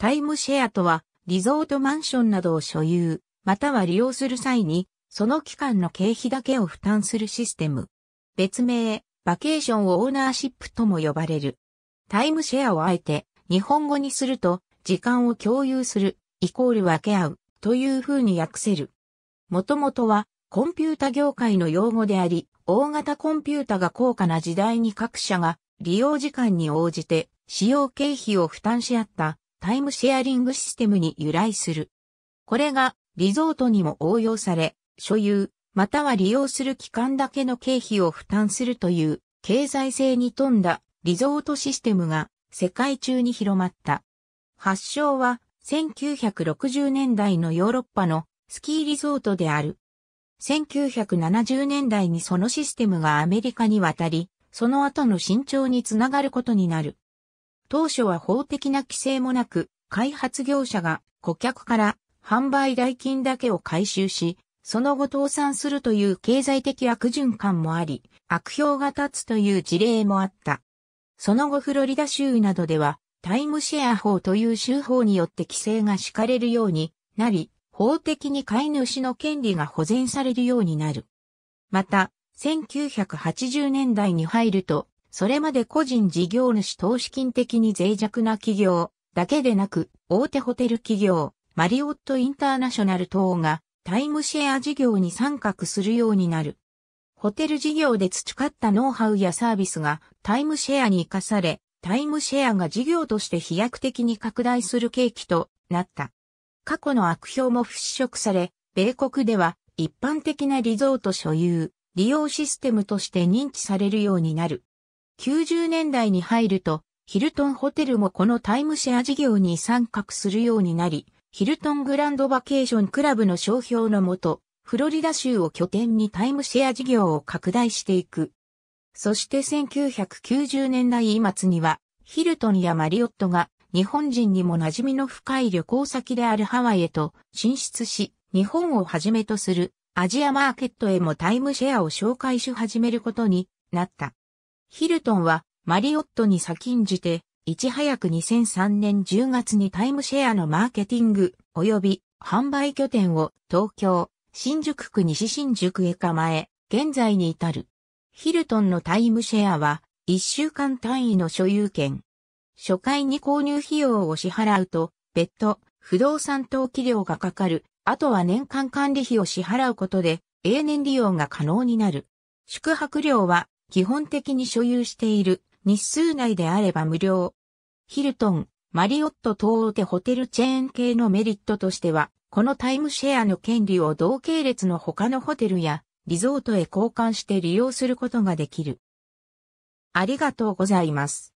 タイムシェアとは、リゾートマンションなどを所有、または利用する際に、その期間の経費だけを負担するシステム。別名、バケーションをオーナーシップとも呼ばれる。タイムシェアをあえて、日本語にすると、時間を共有する、イコール分け合う、という風に訳せる。もともとは、コンピュータ業界の用語であり、大型コンピュータが高価な時代に各社が、利用時間に応じて、使用経費を負担し合ったタイムシェアリングシステムに由来する。これがリゾートにも応用され、所有、または利用する期間だけの経費を負担するという経済性に富んだリゾートシステムが世界中に広まった。発祥は1960年代のヨーロッパのスキーリゾートである。1970年代にそのシステムがアメリカに渡り、その後の伸長につながることになる。当初は法的な規制もなく、開発業者が顧客から販売代金だけを回収し、その後倒産するという経済的悪循環もあり、悪評が立つという事例もあった。その後フロリダ州などでは、タイムシェア法という州法によって規制が敷かれるようになり、法的に飼い主の権利が保全されるようになる。また、1980年代に入ると、それまで個人事業主投資金的に脆弱な企業だけでなく、大手ホテル企業、マリオットインターナショナル等がタイムシェア事業に参画するようになる。ホテル事業で培ったノウハウやサービスがタイムシェアに活かされ、タイムシェアが事業として飛躍的に拡大する契機となった。過去の悪評も払拭され、米国では一般的なリゾート所有、利用システムとして認知されるようになる。90年代に入ると、ヒルトンホテルもこのタイムシェア事業に参画するようになり、ヒルトングランドバケーションクラブの商標のもと、フロリダ州を拠点にタイムシェア事業を拡大していく。そして1990年代末には、ヒルトンやマリオットが日本人にも馴染みの深い旅行先であるハワイへと進出し、日本をはじめとするアジアマーケットへもタイムシェアを紹介し始めることになった。ヒルトンはマリオットに先んじて、いち早く2003年10月にタイムシェアのマーケティング及び販売拠点を東京、新宿区西新宿へ構え、現在に至る。ヒルトンのタイムシェアは1週間単位の所有権。初回に購入費用を支払うと、別途不動産登記料がかかる、あとは年間管理費を支払うことで永年利用が可能になる。宿泊料は基本的に所有している日数内であれば無料。ヒルトン、マリオット等大手ホテルチェーン系のメリットとしては、このタイムシェアの権利を同系列の他のホテルやリゾートへ交換して利用することができる。ありがとうございます。